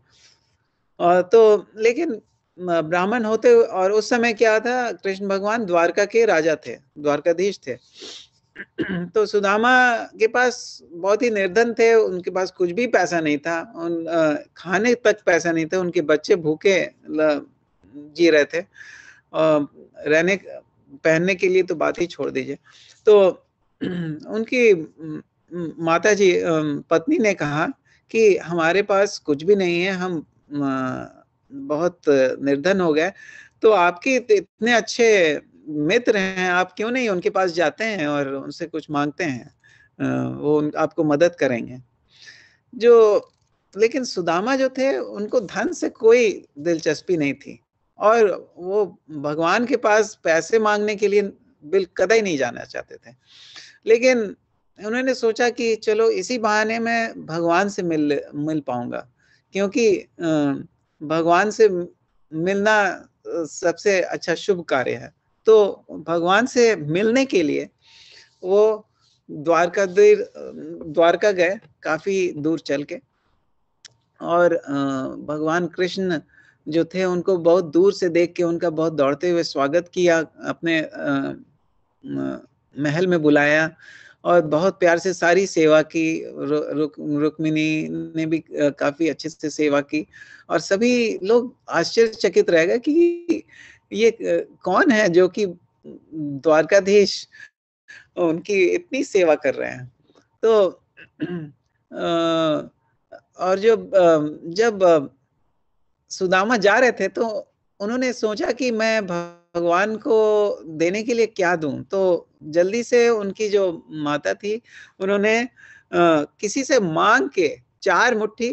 और तो लेकिन ब्राह्मण होते और उस समय क्या था कृष्ण भगवान द्वारका के राजा थे द्वारकाधीश थे तो सुदामा के पास बहुत ही निर्धन थे उनके पास कुछ भी पैसा नहीं था उन खाने तक पैसा नहीं था उनके बच्चे भूखे जी रहे थे रहने पहनने के लिए तो बात ही छोड़ दीजिए तो उनकी माता जी पत्नी ने कहा कि हमारे पास कुछ भी नहीं है हम बहुत निर्धन हो गए तो आपके इतने अच्छे मित्र हैं आप क्यों नहीं उनके पास जाते हैं और उनसे कुछ मांगते हैं वो आपको मदद करेंगे जो लेकिन सुदामा जो थे उनको धन से कोई दिलचस्पी नहीं थी और वो भगवान के पास पैसे मांगने के लिए बिल ही नहीं जाना चाहते थे लेकिन उन्होंने सोचा कि चलो इसी बहाने में भगवान से मिल मिल पाऊंगा क्योंकि भगवान से मिलना सबसे अच्छा शुभ कार्य है तो भगवान से मिलने के लिए वो द्वारका देर द्वारका गए काफी दूर चल के और भगवान कृष्ण जो थे उनको बहुत दूर से देख के उनका बहुत दौड़ते हुए स्वागत किया अपने महल में बुलाया और बहुत प्यार से सारी सेवा की रुक्मिनी ने भी काफी अच्छे से सेवा की और सभी लोग आश्चर्यचकित रह गए कि ये कौन है जो कि द्वारकाधीश उनकी इतनी सेवा कर रहे हैं तो और जब जब सुदामा जा रहे थे तो उन्होंने सोचा कि मैं भगवान को देने के लिए क्या दूं तो जल्दी से उनकी जो माता थी उन्होंने किसी से मांग के चार मुट्ठी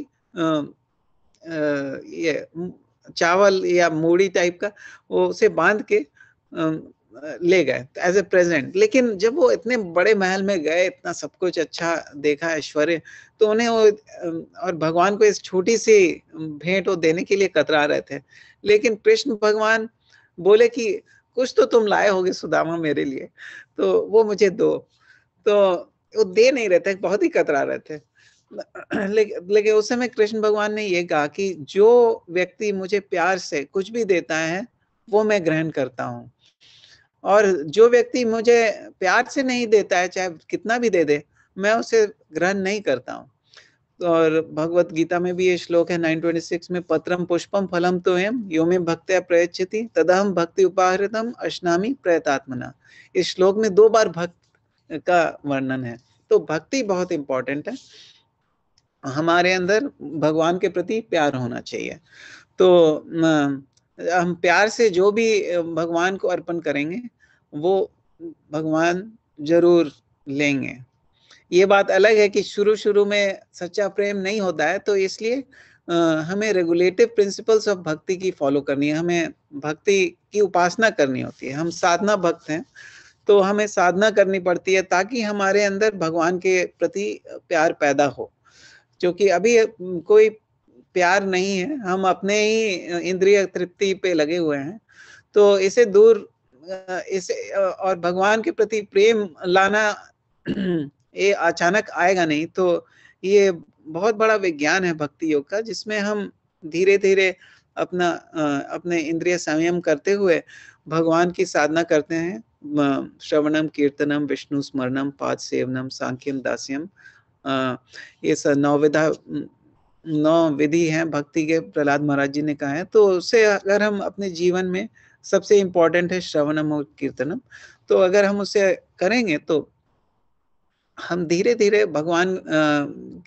ये चावल या मूड़ी टाइप का वो उसे बांध के ले गए एज ए प्रेजेंट लेकिन जब वो इतने बड़े महल में गए इतना सब कुछ अच्छा देखा ऐश्वर्य तो उन्हें वो और भगवान को इस छोटी सी भेंट वो देने के लिए कतरा रहे थे लेकिन कृष्ण भगवान बोले कि कुछ तो तुम लाए होगे सुदामा मेरे लिए तो वो मुझे दो तो वो दे नहीं रहते बहुत ही कतरा रहे थे लेकिन उस समय कृष्ण भगवान ने ये कहा कि जो व्यक्ति मुझे प्यार से कुछ भी देता है वो मैं ग्रहण करता हूँ और जो व्यक्ति मुझे प्यार से नहीं देता है चाहे कितना भी दे दे मैं उसे ग्रहण नहीं करता हूँ और भगवत गीता में भी ये श्लोक है 926 में पत्रम पुष्पम फलम तो एम योमे भक्त्या प्रयच्छति तदहम भक्ति उपाहृतम अश्नामी प्रयतात्मना इस श्लोक में दो बार भक्त का वर्णन है तो भक्ति बहुत इंपॉर्टेंट है हमारे अंदर भगवान के प्रति प्यार होना चाहिए तो हम प्यार से जो भी भगवान को अर्पण करेंगे वो भगवान जरूर लेंगे ये बात अलग है कि शुरू शुरू में सच्चा प्रेम नहीं होता है तो इसलिए हमें रेगुलेटिव प्रिंसिपल्स ऑफ भक्ति की फॉलो करनी है हमें भक्ति की उपासना करनी होती है हम साधना भक्त हैं तो हमें साधना करनी पड़ती है ताकि हमारे अंदर भगवान के प्रति प्यार पैदा हो क्योंकि अभी कोई प्यार नहीं है हम अपने ही इंद्रिय तृप्ति पे लगे हुए हैं तो इसे दूर इसे और भगवान के प्रति प्रेम लाना ये अचानक आएगा नहीं तो ये बहुत बड़ा विज्ञान है भक्ति योग का जिसमें हम धीरे धीरे अपना अपने इंद्रिय संयम करते हुए भगवान की साधना करते हैं श्रवणम कीर्तनम विष्णु स्मरणम पाद सेवनम सांख्यम दास्यम ये सब नौविधा नौ विधि है भक्ति के प्रहलाद महाराज जी ने कहा है तो उसे अगर हम अपने जीवन में सबसे इम्पोर्टेंट है श्रवणम और कीर्तनम तो अगर हम उसे करेंगे तो हम धीरे धीरे भगवान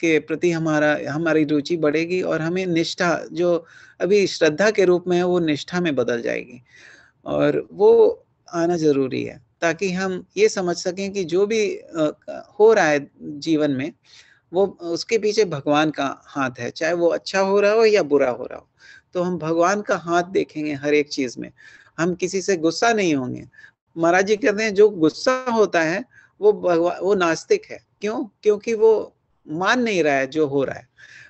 के प्रति हमारा हमारी रुचि बढ़ेगी और हमें निष्ठा जो अभी श्रद्धा के रूप में है वो निष्ठा में बदल जाएगी और वो आना जरूरी है ताकि हम ये समझ सकें कि जो भी हो रहा है जीवन में वो उसके पीछे भगवान का हाथ है चाहे वो अच्छा हो रहा हो या बुरा हो रहा हो तो हम भगवान का हाथ देखेंगे हर एक चीज में हम किसी से गुस्सा नहीं होंगे महाराज जी कहते हैं जो गुस्सा होता है वो वो नास्तिक है क्यों क्योंकि वो मान नहीं रहा है जो हो रहा है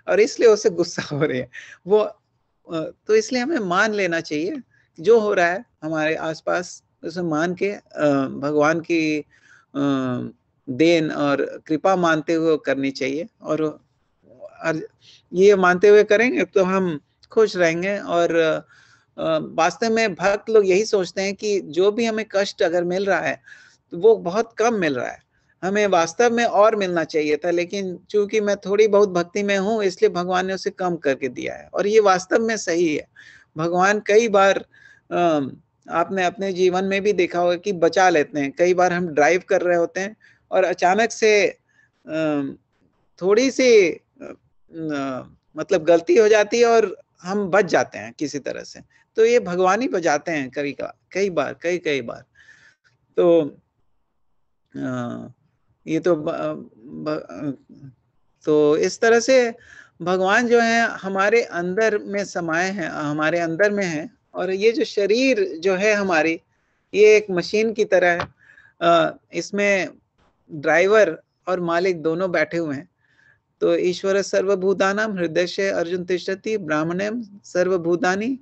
और इसलिए उसे गुस्सा हो रही है वो तो इसलिए हमें मान लेना चाहिए जो हो रहा है हमारे आसपास उसे मान के भगवान की देन और कृपा मानते हुए करनी चाहिए और ये मानते हुए करेंगे तो हम खुश रहेंगे और वास्तव में भक्त लोग यही सोचते हैं कि जो भी हमें कष्ट अगर मिल रहा है वो बहुत कम मिल रहा है हमें वास्तव में और मिलना चाहिए था लेकिन चूंकि मैं थोड़ी बहुत भक्ति में हूँ इसलिए भगवान ने उसे कम करके दिया है और ये वास्तव में सही है भगवान कई बार आपने अपने जीवन में भी देखा होगा कि बचा लेते हैं कई बार हम ड्राइव कर रहे होते हैं और अचानक से थोड़ी सी मतलब गलती हो जाती है और हम बच जाते हैं किसी तरह से तो ये भगवान ही बजाते हैं कभी कई बार कई कई बार तो हाँ, ये तो ब, ब, तो इस तरह से भगवान जो है हमारे अंदर में समाये हैं हमारे अंदर में है और ये जो शरीर जो है हमारी ये एक मशीन की तरह है इसमें ड्राइवर और मालिक दोनों बैठे हुए हैं तो ईश्वर सर्वभूतानाम हृदय अर्जुन तिष्ठति ब्राह्मणम सर्वभूतानी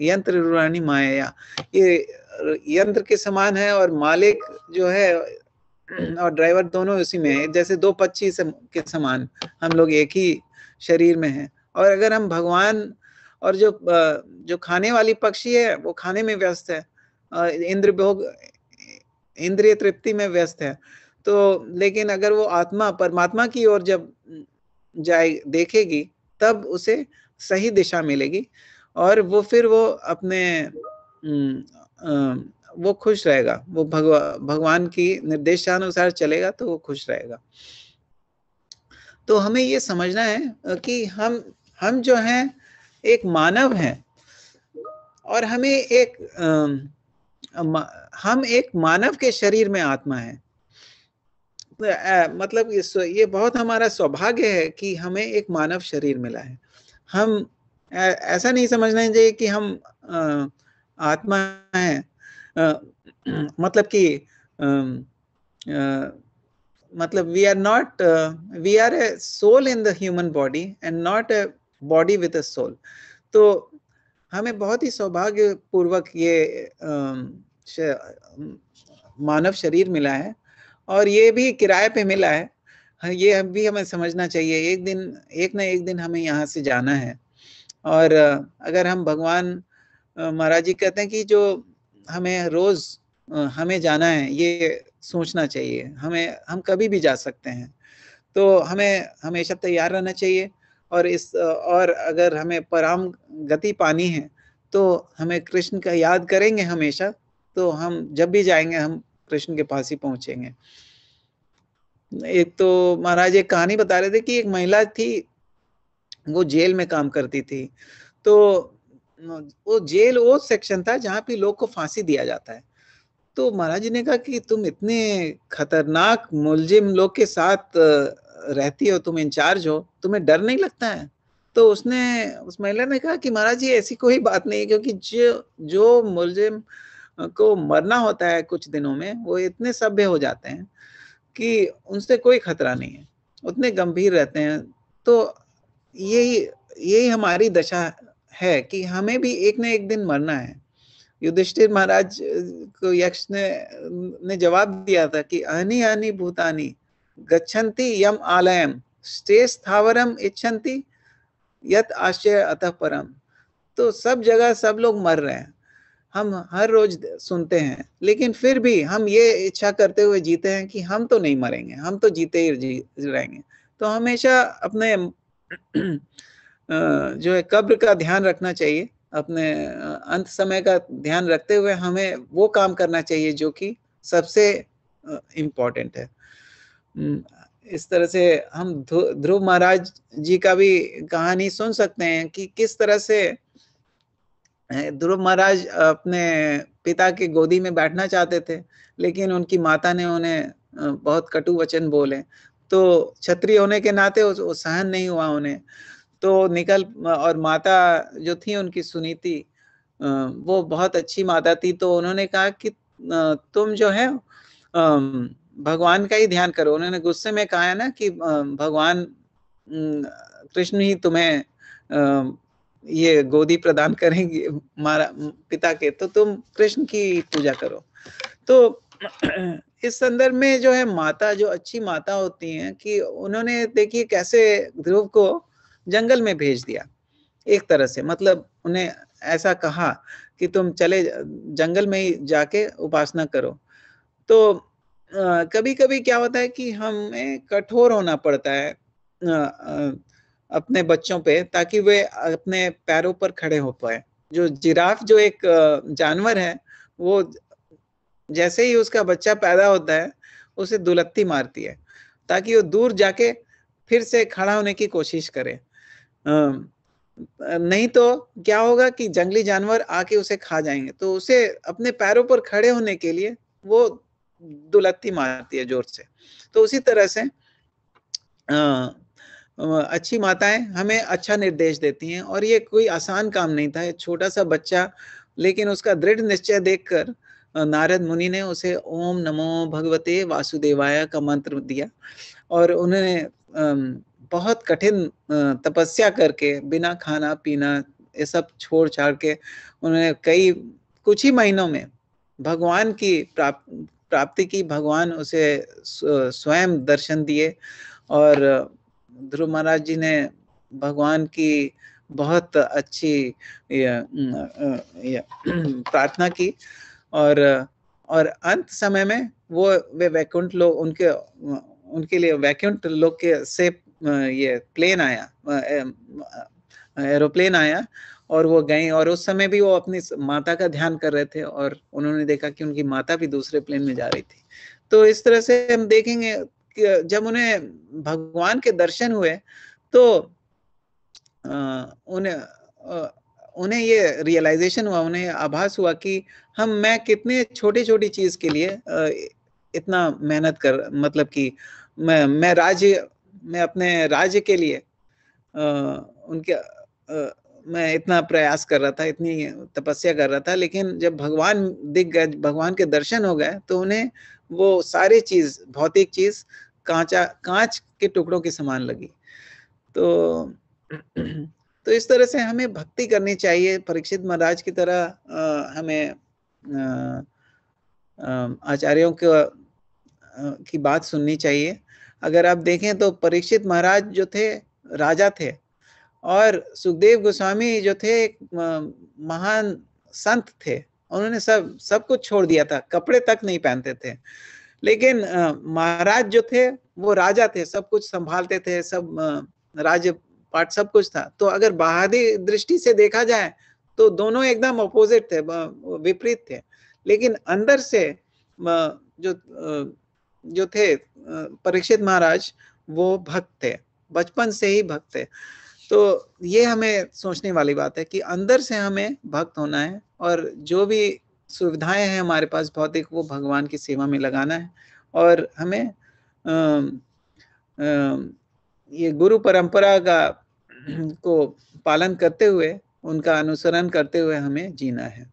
यंत्र रूरानी माया ये यंत्र के समान है और मालिक जो है हम्म, और ड्राइवर दोनों उसी में है जैसे दो पक्षी के समान हम लोग एक ही शरीर में हैं और अगर हम भगवान और जो जो खाने वाली पक्षी है वो खाने में व्यस्त है इंद्र भोग इंद्रिय तृप्ति में व्यस्त है तो लेकिन अगर वो आत्मा परमात्मा की ओर जब जाए देखेगी तब उसे सही दिशा मिलेगी और वो फिर वो अपने हम्म, वो खुश रहेगा वो भगवा भगवान की निर्देशानुसार चलेगा तो वो खुश रहेगा तो हमें ये समझना है कि हम हम जो हैं एक मानव हैं और हमें एक हम एक मानव के शरीर में आत्मा है तो, मतलब ये बहुत हमारा सौभाग्य है कि हमें एक मानव शरीर मिला है हम ऐसा नहीं समझना चाहिए कि हम आत्मा हैं मतलब कि मतलब we are not we are a soul in the human body and not a body with a soul तो हमें बहुत ही सौभाग्यपूर्वक ये मानव शरीर मिला है और ये भी किराए पे मिला है हाँ, ये भी हमें समझना चाहिए एक दिन एक ना एक दिन हमें यहाँ से जाना है और अगर हम भगवान महाराज जी कहते हैं कि जो हमें रोज हमें जाना है ये सोचना चाहिए हमें हम कभी भी जा सकते हैं तो हमें हमेशा तैयार रहना चाहिए और इस और अगर हमें पराम गति पानी है तो हमें कृष्ण का याद करेंगे हमेशा तो हम जब भी जाएंगे हम कृष्ण के पास ही पहुंचेंगे एक तो महाराज एक कहानी बता रहे थे कि एक महिला थी वो जेल में काम करती थी तो वो जेल वो सेक्शन था जहाँ पे लोग को फांसी दिया जाता है तो महाराज जी ने कहा कि तुम इतने खतरनाक मुलजिम लोग के साथ रहती हो तुम इंचार्ज हो तुम्हें डर नहीं लगता है तो उसने उस महिला ने कहा कि महाराज जी ऐसी कोई बात नहीं है क्योंकि जो जो मुलजिम को मरना होता है कुछ दिनों में वो इतने सभ्य हो जाते हैं कि उनसे कोई खतरा नहीं है उतने गंभीर रहते हैं तो यही यही हमारी दशा है कि हमें भी एक ना एक दिन मरना है युधिष्ठिर महाराज को यक्ष ने ने जवाब दिया था कि अहनी अहनी भूतानी गच्छन्ति यम आलयम स्टे स्थावरम इच्छन्ति यत आश्चर्य अतः परम तो सब जगह सब लोग मर रहे हैं हम हर रोज सुनते हैं लेकिन फिर भी हम ये इच्छा करते हुए जीते हैं कि हम तो नहीं मरेंगे हम तो जीते ही रहेंगे तो हमेशा अपने जो है कब्र का ध्यान रखना चाहिए अपने अंत समय का ध्यान रखते हुए हमें वो काम करना चाहिए जो कि सबसे इम्पोर्टेंट है इस तरह से हम ध्रुव महाराज जी का भी कहानी सुन सकते हैं कि किस तरह से ध्रुव महाराज अपने पिता के गोदी में बैठना चाहते थे लेकिन उनकी माता ने उन्हें बहुत कटु वचन बोले तो छत्री होने के नाते वो सहन नहीं हुआ उन्हें तो निकल और माता जो थी उनकी सुनीति वो बहुत अच्छी माता थी तो उन्होंने कहा कि तुम जो है भगवान का ही ध्यान करो उन्होंने गुस्से में कहा है ना कि भगवान कृष्ण ही तुम्हें ये गोदी प्रदान करेंगे मारा पिता के तो तुम कृष्ण की पूजा करो तो इस संदर्भ में जो है माता जो अच्छी माता होती हैं कि उन्होंने देखिए कैसे ध्रुव को जंगल में भेज दिया एक तरह से मतलब उन्हें ऐसा कहा कि तुम चले जंगल में ही जाके उपासना करो तो कभी कभी क्या होता है कि हमें कठोर होना पड़ता है आ, आ, अपने बच्चों पे ताकि वे अपने पैरों पर खड़े हो पाए जो जिराफ जो एक जानवर है वो जैसे ही उसका बच्चा पैदा होता है उसे दुलत्ती मारती है ताकि वो दूर जाके फिर से खड़ा होने की कोशिश करे नहीं तो क्या होगा कि जंगली जानवर आके उसे खा जाएंगे तो उसे अपने पैरों पर खड़े होने के लिए वो दुलत्ती मारती है जोर से तो उसी तरह से आ, अच्छी माताएं हमें अच्छा निर्देश देती हैं और ये कोई आसान काम नहीं था छोटा सा बच्चा लेकिन उसका दृढ़ निश्चय देखकर नारद मुनि ने उसे ओम नमो भगवते वासुदेवाय का मंत्र दिया और उन्होंने बहुत कठिन तपस्या करके बिना खाना पीना ये सब छोड़ छाड़ के उन्होंने कई कुछ ही महीनों में भगवान की प्राप्त प्राप्ति की भगवान उसे स्वयं दर्शन दिए और ध्रुव महाराज जी ने भगवान की बहुत अच्छी प्रार्थना की और और अंत समय में वो वे वैकुंठ लोग उनके उनके लिए वैकुंठ लोग के से ये प्लेन आया एरोप्लेन आया और वो गए और उस समय भी वो अपनी माता का ध्यान कर रहे थे और उन्होंने देखा कि उनकी माता भी दूसरे प्लेन में जा रही थी तो इस तरह से हम देखेंगे कि जब उन्हें भगवान के दर्शन हुए तो उन्हें उन्हें ये रियलाइजेशन हुआ उन्हें आभास हुआ कि हम मैं कितने छोटी छोटी चीज के लिए इतना मेहनत कर मतलब कि मैं मैं राज्य मैं अपने राज्य के लिए आ, उनके आ, मैं इतना प्रयास कर रहा था इतनी तपस्या कर रहा था लेकिन जब भगवान दिख गए भगवान के दर्शन हो गए तो उन्हें वो सारी चीज भौतिक चीज कांचा कांच के टुकड़ों के समान लगी तो तो इस तरह से हमें भक्ति करनी चाहिए परीक्षित महाराज की तरह आ, हमें आचार्यों के की बात सुननी चाहिए अगर आप देखें तो परीक्षित महाराज जो थे राजा थे और सुखदेव गोस्वामी जो थे एक महान संत थे उन्होंने सब सब कुछ छोड़ दिया था कपड़े तक नहीं पहनते थे लेकिन महाराज जो थे वो राजा थे सब कुछ संभालते थे सब राज्य पाठ सब कुछ था तो अगर बाहरी दृष्टि से देखा जाए तो दोनों एकदम अपोजिट थे विपरीत थे लेकिन अंदर से जो जो थे परीक्षित महाराज वो भक्त थे बचपन से ही भक्त थे तो ये हमें सोचने वाली बात है कि अंदर से हमें भक्त होना है और जो भी सुविधाएं हैं हमारे पास भौतिक वो भगवान की सेवा में लगाना है और हमें आ, आ, ये गुरु परंपरा का को पालन करते हुए उनका अनुसरण करते हुए हमें जीना है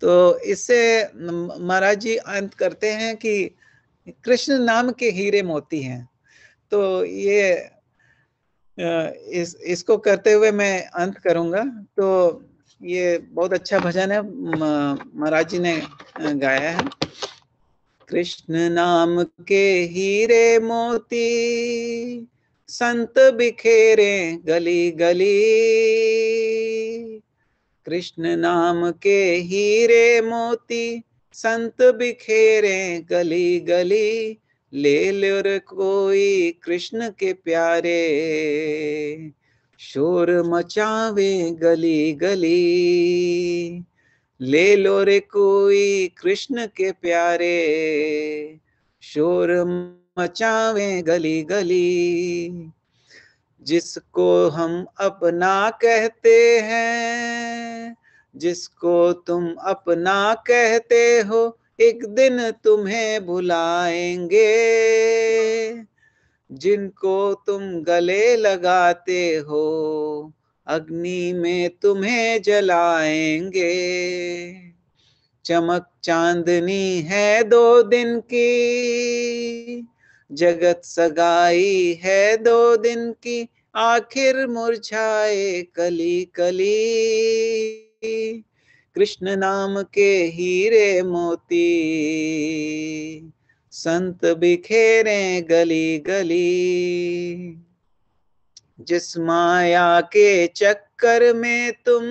तो इससे महाराज जी अंत करते हैं कि कृष्ण नाम के हीरे मोती हैं तो ये इस इसको करते हुए मैं अंत करूंगा तो ये बहुत अच्छा भजन है महाराज जी ने गाया है कृष्ण नाम के हीरे मोती संत बिखेरे गली गली कृष्ण नाम के हीरे मोती संत बिखेरे गली गली ले लुर कोई कृष्ण के प्यारे शोर मचावे गली गली ले लो रे कोई कृष्ण के प्यारे शोर मचावे गली गली जिसको हम अपना कहते हैं जिसको तुम अपना कहते हो एक दिन तुम्हें भुलाएंगे जिनको तुम गले लगाते हो अग्नि में तुम्हें जलाएंगे चमक चांदनी है दो दिन की जगत सगाई है दो दिन की आखिर मुरझाए कली कली कृष्ण नाम के हीरे मोती संत बिखेरे गली गली जिस माया के चक्कर में तुम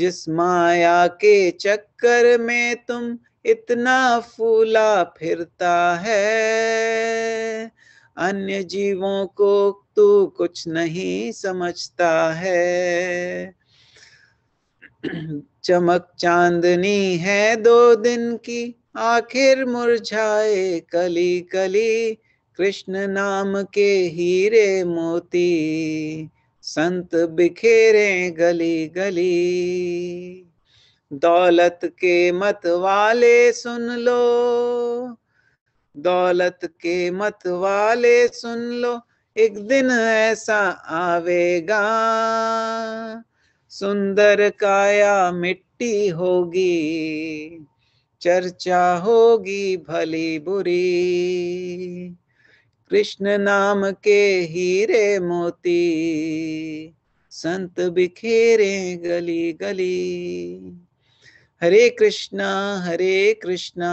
जिस माया के चक्कर में तुम इतना फूला फिरता है अन्य जीवों को तू कुछ नहीं समझता है चमक चांदनी है दो दिन की आखिर मुरझाए कली कली कृष्ण नाम के हीरे मोती संत बिखेरे गली गली दौलत के मत वाले सुन लो दौलत के मत वाले सुन लो एक दिन ऐसा आवेगा सुंदर काया मिट्टी होगी चर्चा होगी भली बुरी कृष्ण नाम के हीरे मोती संत बिखेरे गली गली हरे कृष्णा हरे कृष्णा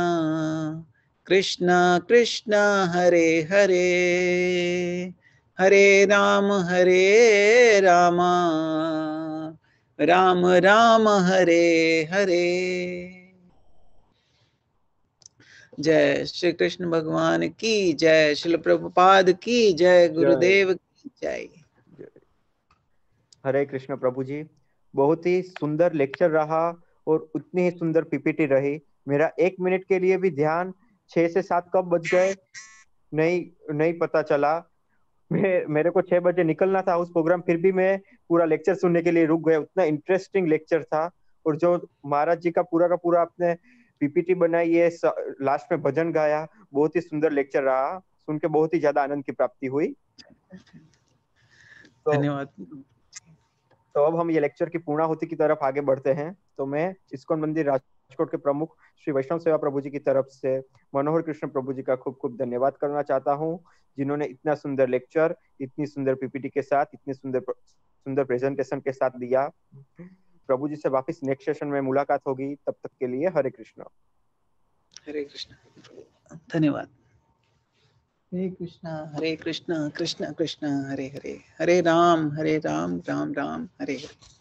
कृष्णा कृष्णा हरे हरे हरे राम हरे रामा राम राम हरे हरे जय श्री कृष्ण भगवान की जय शिल प्रभुपाद की जय गुरुदेव की जय हरे कृष्ण प्रभु जी बहुत ही सुंदर लेक्चर रहा और उतनी ही सुंदर पीपीटी रही मेरा एक मिनट के लिए भी ध्यान छह से सात कब बज गए नहीं नहीं पता चला मैं मेरे को छह बजे निकलना था उस प्रोग्राम फिर भी मैं पूरा लेक्चर सुनने के लिए रुक गया उतना इंटरेस्टिंग लेक्चर था और जो महाराज जी का पूरा का पूरा आपने पीपीटी बनाई है लास्ट में भजन गाया बहुत ही सुंदर लेक्चर रहा सुन के बहुत ही ज्यादा आनंद की प्राप्ति हुई तो धन्यवाद तो, तो अब हम ये लेक्चर की पूर्णाहुति की तरफ आगे बढ़ते हैं तो मैं इसको मंदिर राष्ट्र राजकोट के प्रमुख श्री वैष्णव सेवा प्रभु जी की तरफ से मनोहर कृष्ण प्रभु जी का खूब खूब धन्यवाद करना चाहता हूँ जिन्होंने इतना सुंदर लेक्चर इतनी सुंदर पीपीटी के साथ इतनी सुंदर सुंदर प्रेजेंटेशन के साथ दिया प्रभु जी से वापस नेक्स्ट सेशन में मुलाकात होगी तब तक के लिए हरे कृष्ण हरे कृष्ण धन्यवाद हरे कृष्णा हरे कृष्णा कृष्णा कृष्णा हरे हरे हरे राम हरे राम राम राम हरे हरे